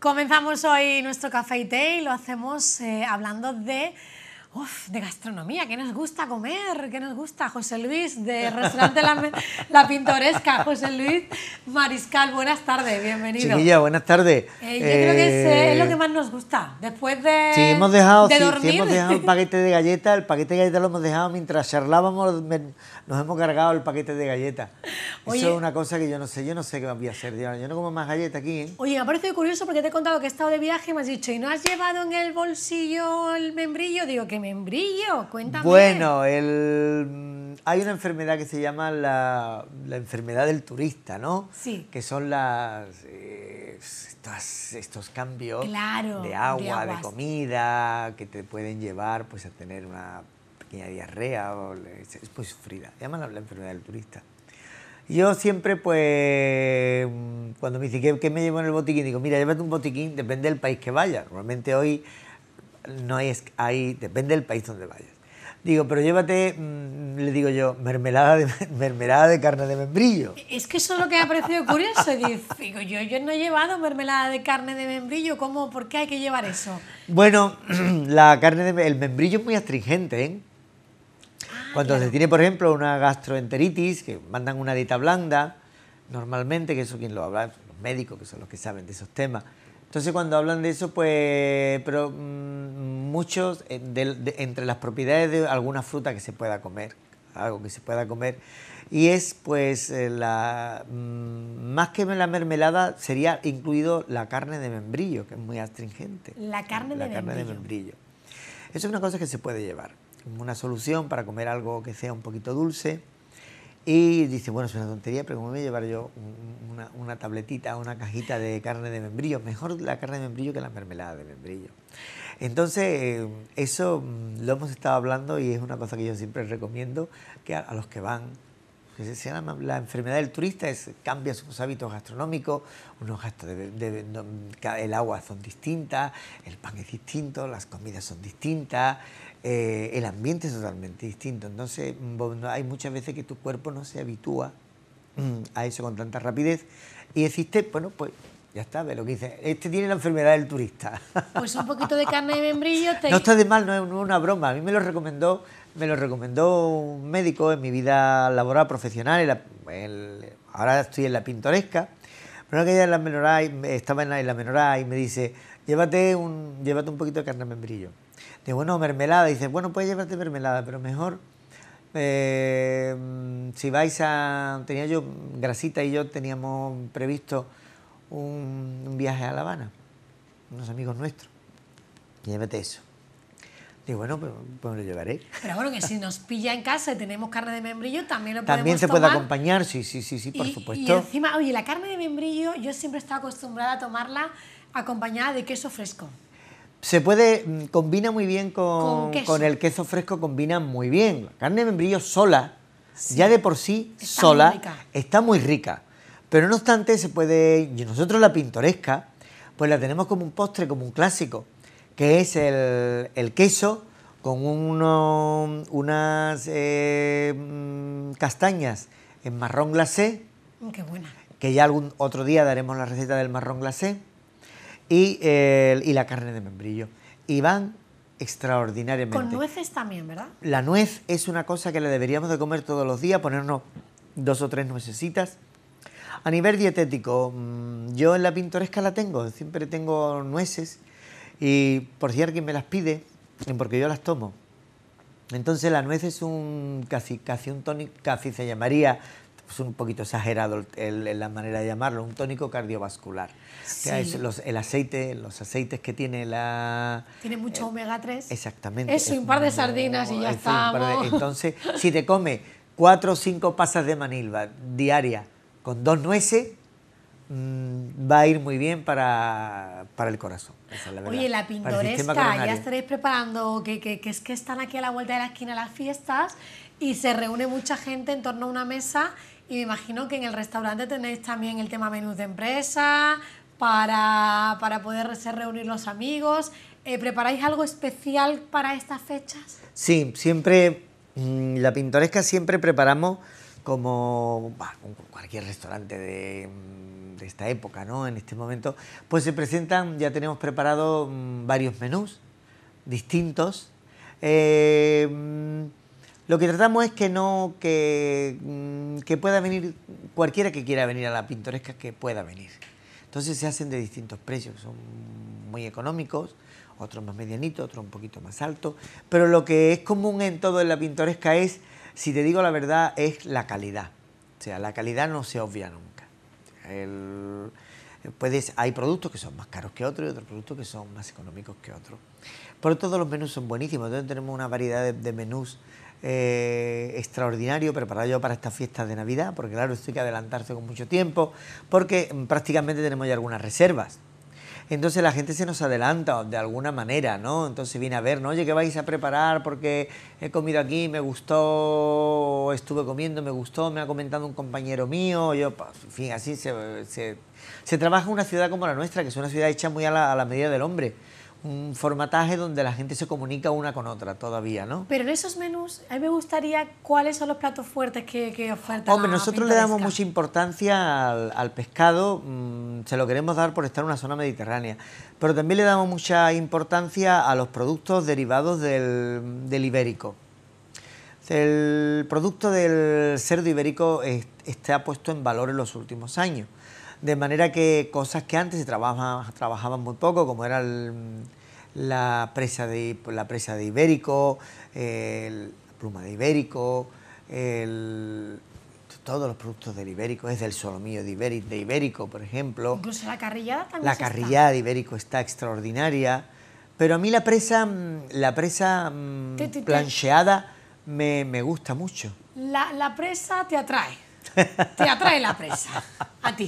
Comenzamos hoy nuestro café y té y lo hacemos eh, hablando de Uf, de gastronomía, que nos gusta comer? que nos gusta? José Luis, de Restaurante la, Pintoresca. José Luis Mariscal, buenas tardes, bienvenido. Chiquilla, buenas tardes. Eh, yo creo que es, lo eh, que más nos gusta. Después de. hemos dejado, hemos dejado el paquete de galletas. El paquete de galletas lo hemos dejado mientras charlábamos, nos hemos cargado el paquete de galletas. Eso es una cosa que yo no sé, yo no sé qué voy a hacer. Yo, yo no como más galletas aquí. ¿eh? Oye, me ha parecido curioso porque te he contado que he estado de viaje y me has dicho, ¿y no has llevado en el bolsillo el membrillo? Digo, que me brillo Cuéntame. Bueno, hay una enfermedad que se llama la, enfermedad del turista, ¿no? Sí. Que son las, eh, estos, cambios de agua, de, comida, que te pueden llevar pues, a tener una pequeña diarrea. O, es muy pues, sufrida. Llaman la, enfermedad del turista. Yo siempre, pues, cuando me dice, que me llevo en el botiquín? Digo, mira, llévate un botiquín, depende del país que vaya. Normalmente hoy no es ahí, depende del país donde vayas. Digo, pero llévate, mm, le digo yo, mermelada de, carne de membrillo. Es que eso es lo que me ha parecido curioso. Digo, yo, yo no he llevado mermelada de carne de membrillo. ¿Cómo, ¿Por qué hay que llevar eso? Bueno, la carne de, el membrillo es muy astringente. ¿eh? Ah, Cuando se tiene, por ejemplo, una gastroenteritis, que mandan una dieta blanda, normalmente, que eso quien lo habla, los médicos, que son los que saben de esos temas, entonces cuando hablan de eso, pues pero mm, muchos eh, entre las propiedades de alguna fruta que se pueda comer, algo que se pueda comer, y es pues eh, la mm, más que la mermelada sería incluido la carne de membrillo, que es muy astringente. La carne de la membrillo. carne de membrillo. Eso es una cosa que se puede llevar, una solución para comer algo que sea un poquito dulce. Y dice, bueno, es una tontería, pero ¿cómo voy a llevar yo una, tabletita, una cajita de carne de membrillo. Mejor la carne de membrillo que la mermelada de membrillo. Entonces, eh, eso mm, lo hemos estado hablando y es una cosa que yo siempre recomiendo que a, los que van que pues, la enfermedad del turista es, cambia sus hábitos gastronómicos, unos gastos el agua son distintas, el pan es distinto, las comidas son distintas, eh, el ambiente es totalmente distinto. Entonces mm, hay muchas veces que tu cuerpo no se habitúa Mm, a eso con tanta rapidez y deciste, bueno, pues ya está, de lo que dice. Este tiene la enfermedad del turista. Pues un poquito de carne de membrillo No está de mal, no es una broma. A mí me lo recomendó, me lo recomendó un médico en mi vida laboral profesional. ahora estoy en la pintoresca. Pero aquella en la menorá, estaba en la, menorá y me dice, llévate un, llévate un poquito de carne de membrillo. Digo, bueno, mermelada. Dice, bueno, pues llévate mermelada, pero mejor eh, si vais a. Tenía yo, Grasita y yo teníamos previsto un, viaje a La Habana, unos amigos nuestros. Llévate eso. Digo, bueno, pues, pues lo llevaré. Pero bueno, que si nos pilla en casa y tenemos carne de membrillo, también lo podemos También se puede acompañar, sí, sí, sí, sí, por supuesto. Y encima, oye, la carne de membrillo, yo siempre he estado acostumbrada a tomarla acompañada de queso fresco. Se puede, mm, combina muy bien con, el queso fresco, combina muy bien. La carne de membrillo sola, ya de por sí sola, está muy rica. Pero no obstante, se puede, y nosotros la pintoresca, pues la tenemos como un postre, como un clásico, que es el, queso con unas eh, mm, castañas en marrón glacé. Mm, buena. Que ya algún otro día daremos la receta del marrón glacé y, la carne de membrillo. Y van extraordinariamente. Con nueces también, ¿verdad? La nuez es una cosa que la deberíamos de comer todos los días, ponernos dos o tres nuecesitas. A nivel dietético, mm, yo en la pintoresca la tengo, siempre tengo nueces y por si alguien me las pide, porque yo las tomo. Entonces la nuez es un, casi, casi un tónico, casi se llamaría ...es pues, un poquito exagerado la manera de llamarlo, un tónico cardiovascular. el aceite, los aceites que tiene la... Tiene mucho eh, omega 3. Exactamente. Eso, es un par de sardinas y ya está. Entonces, si te come cuatro o cinco pasas de manilva diaria con dos nueces, mm, va a ir muy bien para, el corazón. Oye, la pintoresca, ya estaréis preparando, que es que están aquí a la vuelta de la esquina las fiestas y se reúne mucha gente en torno a una mesa y me imagino que en el restaurante tenéis también el tema menús de empresa, para, para poder reunir los amigos. Eh, ¿Preparáis algo especial para estas fechas? Sí, siempre, mm, la pintoresca siempre preparamos como cualquier restaurante mm, de, esta época, ¿no? En este momento, pues se presentan, ya tenemos preparado mm, varios menús distintos. Eh, lo que tratamos es que no que, mm, que, pueda venir cualquiera que quiera venir a la pintoresca que pueda venir. Entonces se hacen de distintos precios, son muy económicos, otros más medianitos, otros un poquito más alto, pero lo que es común en todo en la pintoresca es, si te digo la verdad, es la calidad. O sea, la calidad no se obvia nunca. puedes, hay productos que son más caros que otros y otros productos que son más económicos que otros. Pero todos los menús son buenísimos, entonces tenemos una variedad de menús eh, extraordinario preparado para estas fiestas de Navidad, porque claro, esto hay que adelantarse con mucho tiempo, porque mm, prácticamente tenemos ya algunas reservas. Entonces la gente se nos adelanta de alguna manera, ¿no? Entonces viene a ver, ¿no? Oye, ¿qué vais a preparar? Porque he comido aquí, me gustó, estuve comiendo, me gustó, me ha comentado un compañero mío, yo, en fin, así se, se, trabaja una ciudad como la nuestra, que es una ciudad hecha muy a la medida del hombre un formataje donde la gente se comunica una con otra todavía, ¿no? Pero en esos menús, a mí me gustaría cuáles son los platos fuertes que, que ofertan. Hombre, nosotros le damos mucha importancia al, pescado, mm, se lo queremos dar por estar en una zona mediterránea, pero también le damos mucha importancia a los productos derivados del, ibérico. El producto del cerdo ibérico está puesto en valor en los últimos años. De manera que cosas que antes se trabajaban, trabajaban muy poco, como era la, presa de, la presa de Ibérico, la pluma de Ibérico, todos los productos del ibérico, es del solomillo de ibérico, de ibérico, por ejemplo. Incluso la carrillada también. La carrillada de ibérico está extraordinaria, pero a mí la presa, la presa mm, plancheada me, me, gusta mucho. La, la presa te atrae. Te atrae la presa, a ti.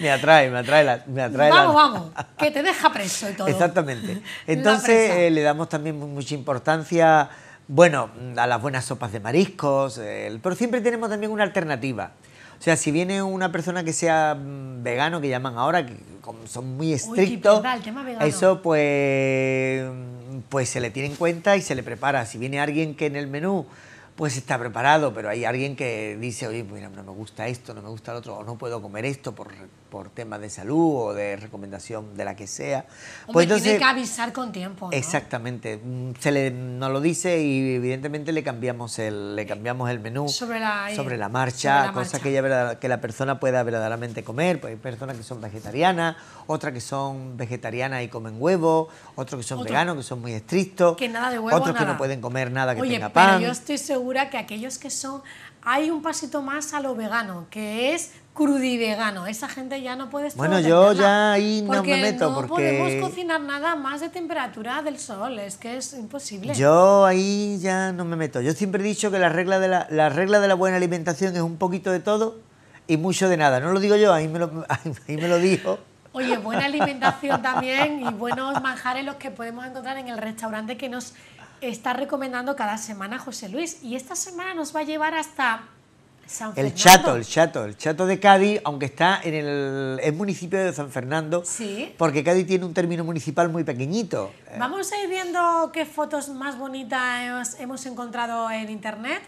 Me atrae, me atrae la. Me vamos, vamos, que te deja preso Exactamente. Entonces eh, le damos también mucha importancia, bueno, a las buenas sopas de mariscos, pero siempre tenemos también una alternativa. O sea, si viene una persona que sea mm, vegano, que llaman ahora, que son muy estrictos, eso pues, pues se le tiene en cuenta y se le prepara. Si viene alguien que en el menú pues está preparado, pero hay alguien que dice, oye, no me gusta esto, no me gusta el otro, o no puedo comer esto por, por temas de salud o de recomendación de la que sea. pues tiene que avisar con tiempo. Exactamente, mm, se le, no lo dice y evidentemente le cambiamos el, le cambiamos el menú sobre la, eh, sobre la marcha, cosas que, que la persona pueda verdaderamente comer, pues hay personas que son vegetarianas, otras que son vegetarianas y comen huevo, otros que son Otro, veganos, que son muy estrictos, que nada otros que no pueden comer nada que tenga pan. yo estoy segura que aquellos que son, hay un pasito más a lo vegano, que es crudivegano. Esa gente ya no puede estar. Bueno, yo ya ahí no me meto porque. No podemos cocinar nada más de temperatura del sol, es que es imposible. Yo ahí ya no me meto. Yo siempre he dicho que la regla de la, la regla de la buena alimentación es un poquito de todo y mucho de nada. No lo digo yo, ahí me lo, ahí me lo dijo. Oye, buena alimentación también y buenos manjares los que podemos encontrar en el restaurante que nos está recomendando cada semana José Luis. Y esta semana nos va a llevar hasta San Fernando. El Chato, el Chato, el Chato de Cádiz, aunque está en el, municipio de San Fernando, porque Cádiz tiene un término municipal muy pequeñito. Eh, Vamos a ir viendo qué fotos más bonitas hemos encontrado en internet.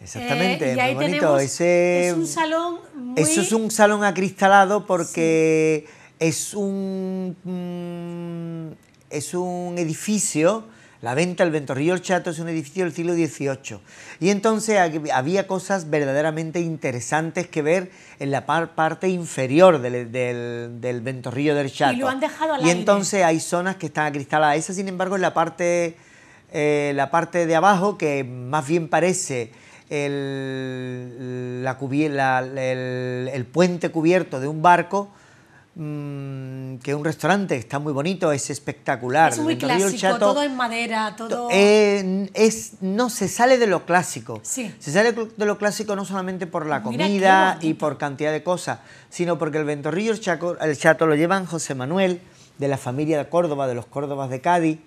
Exactamente, eh, y es un salón muy... Eso es un salón acristalado porque es un... Mm, es un edificio la venta, el ventorrillo, del chato es un edificio del siglo XVIII. Y entonces había cosas verdaderamente interesantes que ver en la parte inferior del, del, ventorrillo del chato. Y lo han dejado al Y entonces hay zonas que están acristaladas. Esa, sin embargo, es la parte, eh, la parte de abajo que más bien parece... El, la, el puente cubierto de un barco Mm, que es un restaurante, está muy bonito, es espectacular. Es muy clásico, todo en madera, todo... es, no, se sale de lo clásico. Se sale de lo clásico no solamente por la comida y por cantidad de cosas, sino porque el Ventorrillo el, el Chato lo llevan José Manuel, de la familia de Córdoba, de los Córdobas de Cádiz,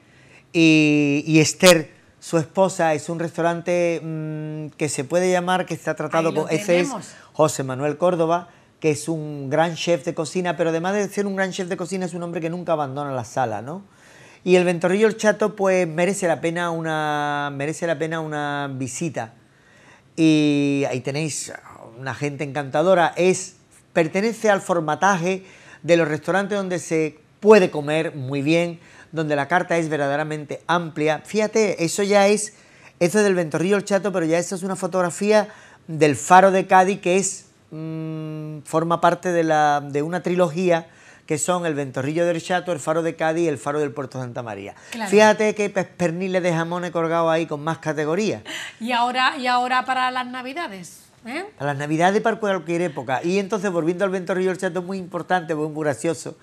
y, Esther, su esposa es un restaurante mm, que se puede llamar, que está tratado con... Ese es José Manuel Córdoba que es un gran chef de cocina, pero además de ser un gran chef de cocina, es un hombre que nunca abandona la sala, ¿no? Y el ventorrillo el chato, pues merece la pena una, merece la pena una visita. Y ahí tenéis una gente encantadora. Es, pertenece al formataje de los restaurantes donde se puede comer muy bien, donde la carta es verdaderamente amplia. Fíjate, eso ya es, eso es del ventorrillo el chato, pero ya eso es una fotografía del faro de Cádiz que es Mm, forma parte de, la, de una trilogía que son el Ventorrillo del Chato, el Faro de Cádiz y el Faro del Puerto Santa María. Fíjate que perniles de he colgado ahí con más categorías... Y ahora, y ahora para las Navidades. ¿eh? Para las Navidades y para cualquier época. Y entonces, volviendo al Ventorrillo del Chato, muy importante, muy gracioso.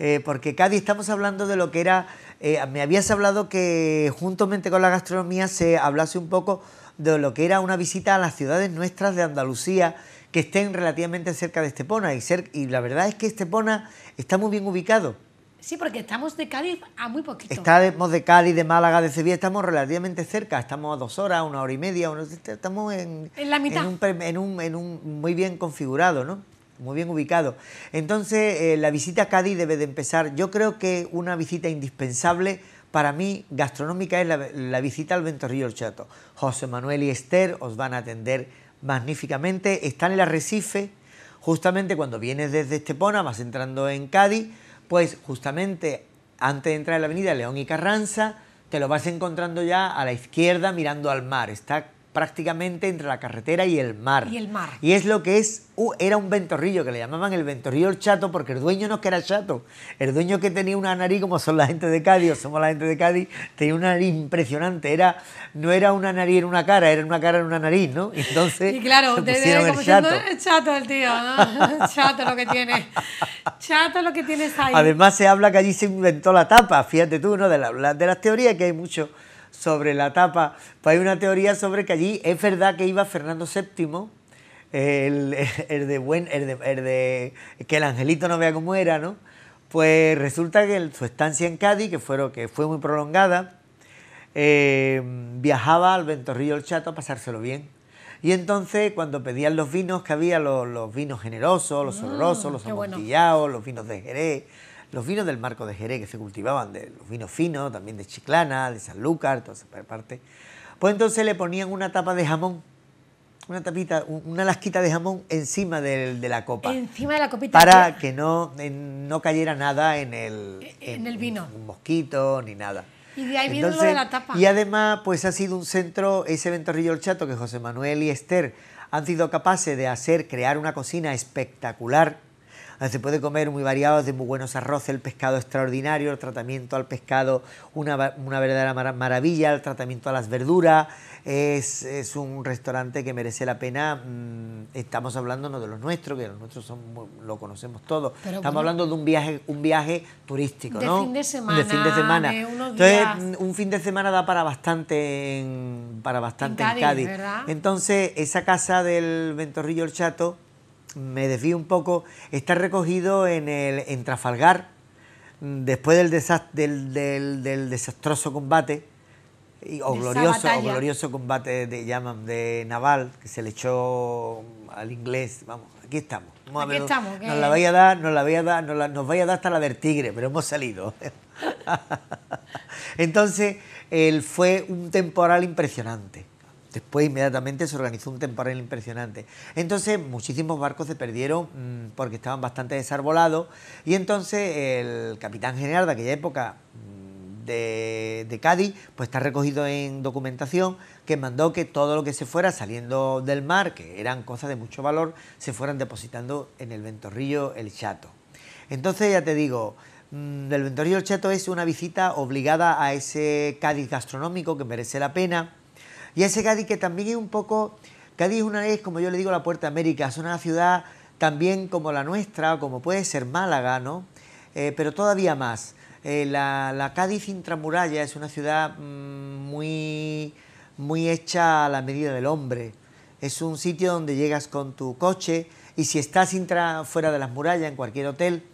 Eh, porque Cádiz estamos hablando de lo que era, eh, me habías hablado que juntamente con la gastronomía se hablase un poco de lo que era una visita a las ciudades nuestras de Andalucía que estén relativamente cerca de Estepona y, y la verdad es que Estepona está muy bien ubicado. Sí, porque estamos de Cádiz a muy poquito. Estamos de Cádiz, de Málaga, de Sevilla, estamos relativamente cerca, estamos a dos horas, una hora y media, estamos en, en, la mitad. En un, muy bien configurado, ¿no? Muy bien ubicado. Entonces, eh, la visita a Cádiz debe de empezar. Yo creo que una visita indispensable para mí, gastronómica, es la, visita al Ventorrillo Chato. José Manuel y Esther os van a atender magníficamente. Está en el arrecife, justamente cuando vienes desde Estepona, vas entrando en Cádiz, pues justamente antes de entrar en la avenida León y Carranza, te lo vas encontrando ya a la izquierda mirando al mar. Está prácticamente entre la carretera y el mar. Y el mar. Y es lo que es, uh, era un ventorrillo, que le llamaban el ventorrillo el chato, porque el dueño no es que era chato, el dueño que tenía una nariz, como son la gente de Cádiz, o somos la gente de Cádiz, tenía una nariz impresionante, era, no era una nariz, en una cara, era una cara, en una nariz, ¿no? Y entonces... Y claro, de, de, como el chato. Siendo eh, chato el tío, ¿no? chato lo que tiene, chato lo que tienes ahí. Además se habla que allí se inventó la tapa, fíjate tú, ¿no? De, de las teorías que hay mucho sobre la tapa. Pues hay una teoría sobre que allí es verdad que iba Fernando VII, el, de buen, el de, que el angelito no vea cómo era, ¿no? Pues resulta que su estancia en Cádiz, que, que fue muy prolongada, eh, viajaba al Ventorrillo del Chato a pasárselo bien. Y entonces, cuando pedían los vinos que había, los, vinos generosos, los ah, olorosos, los amontillados, los vinos de Jerez, los vinos del marco de Jerez que se cultivaban, de los vinos finos, también de Chiclana, de Sanlúcar, toda esa parte, pues entonces le ponían una tapa de jamón, una tapita, una lasquita de jamón encima de, la copa. Encima de la copita. Para que no, eh, no cayera nada en el, e-, en, el vino. Un mosquito ni nada. Y de ahí viene lo de la tapa. Y además, pues ha sido un centro, ese ventorrillo el chato que José Manuel y Esther han sido capaces de hacer, crear una cocina espectacular se puede comer muy variados, de muy buenos arroces, el pescado extraordinario, el tratamiento al pescado, una, una verdadera maravilla, el tratamiento a las verduras. Es, un restaurante que merece la pena. Mm, estamos hablando no de los nuestros, que los nuestros son, lo conocemos todos. Estamos hablando de un viaje, un viaje turístico, de Fin de semana. fin de semana. Mm, un fin de semana da para bastante para bastante Cádiz. En Cádiz. Entonces, esa casa del Ventorrillo El Chato me desvío un poco, está recogido en, el, en Trafalgar, después del, del, desastroso combate, o, glorioso, glorioso combate de, llaman, de Naval, que se le echó al inglés, vamos, aquí estamos. aquí estamos nos la vaya a dar, nos la vaya a dar, nos, la, vaya a dar hasta la del tigre, pero hemos salido. Entonces, él fue un temporal impresionante Después inmediatamente se organizó un temporal impresionante. Entonces muchísimos barcos se perdieron mm, porque estaban bastante desarbolados y entonces el capitán general de aquella época mm, de, de, Cádiz, pues está recogido en documentación que mandó que todo lo que se fuera saliendo del mar, que eran cosas de mucho valor, se fueran depositando en el ventorrillo El Chato. Entonces ya te digo, mm, el ventorrillo El Chato es una visita obligada a ese Cádiz gastronómico que merece la pena y ese Cádiz que también es un poco, Cádiz una vez como yo le digo, la Puerta América, es una ciudad también como la nuestra, como puede ser Málaga, ¿no? Eh, pero todavía más. Eh, la, Cádiz intramuralla es una ciudad mm, muy, muy hecha a la medida del hombre. Es un sitio donde llegas con tu coche y si estás fuera de las murallas, en cualquier hotel,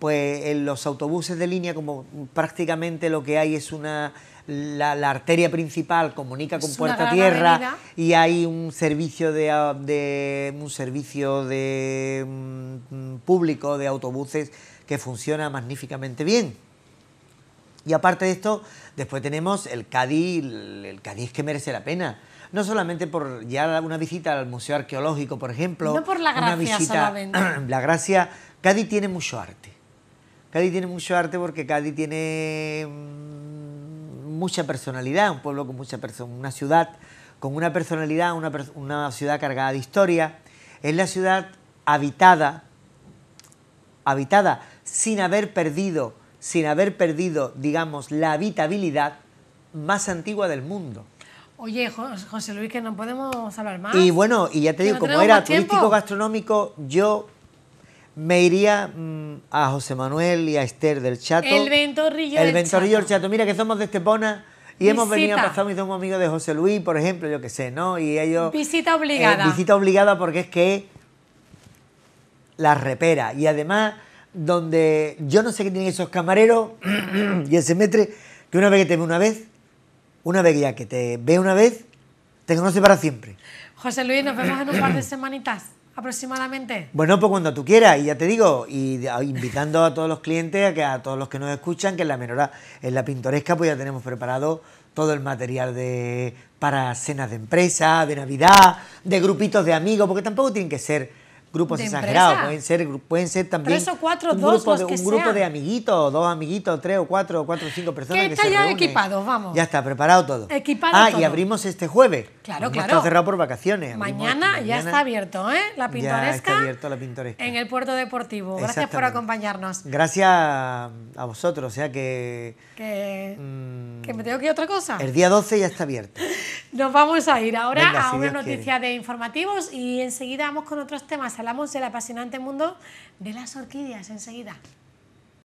pues en los autobuses de línea, como prácticamente lo que hay es una la, arteria principal comunica con Puerta Tierra y hay un servicio de, un servicio de mm, público de autobuses que funciona magníficamente bien. Y aparte de esto, después tenemos el Cádiz, el Cádiz que merece la pena no solamente por ya una visita al Museo Arqueológico, por ejemplo. No por la gracia visita, La gracia, Cádiz tiene mucho arte. Cádiz tiene mucho arte porque Cádiz tiene mm, mucha personalidad, un pueblo con mucha personalidad, una ciudad con una personalidad, una, una ciudad cargada de historia. Es la ciudad habitada, habitada sin haber perdido, sin haber perdido, digamos, la habitabilidad más antigua del mundo. Oye, José Luis, que no podemos hablar más. Y bueno, y ya te digo, como era turístico gastronómico, yo me iría mm, a José Manuel y a Esther del Chato. El Ventorrillo El Ventorrillo del Chato. Mira que somos de Estepona y hemos venido a pasar, mis dos amigos de José Luis, por ejemplo, yo que sé, ¿no? Y ellos... Eh, visita obligada. visita obligada porque es que la repera. Y además, donde yo no sé qué tienen esos camareros y el semestre, que una vez que te ve una vez, una vez ya que te ve una vez, te conoce para siempre. José Luis, nos vemos en un par de semanitas aproximadamente? Bueno, pues cuando tú quieras, y ya te digo, y invitando a todos los clientes, a, que, a todos los que nos escuchan, que en la menora, en la pintoresca, pues ya tenemos preparado todo el material de para cenas de empresa, de Navidad, de grupitos de amigos, porque tampoco tienen que ser grupos exagerados, pueden ser, pueden también tres cuatro, dos, grupo, de, un grupo de amiguitos, dos amiguitos, tres o cuatro, cuatro o cinco personas. Que, está ya equipado, vamos. Ya está, preparado todo. Equipado ah, y abrimos este jueves. Claro, claro. Está cerrado por vacaciones. Mañana, ya está abierto, ¿eh? La pintoresca. Ya está abierto la pintoresca. En el puerto deportivo. Gracias por acompañarnos. Gracias a vosotros, o sea que... Que, mm, me tengo que ir otra cosa. El día 12 ya está abierto. Nos vamos a ir ahora a una noticia de informativos y enseguida vamos con otros temas hablamos del apasionante mundo de las orquídeas enseguida.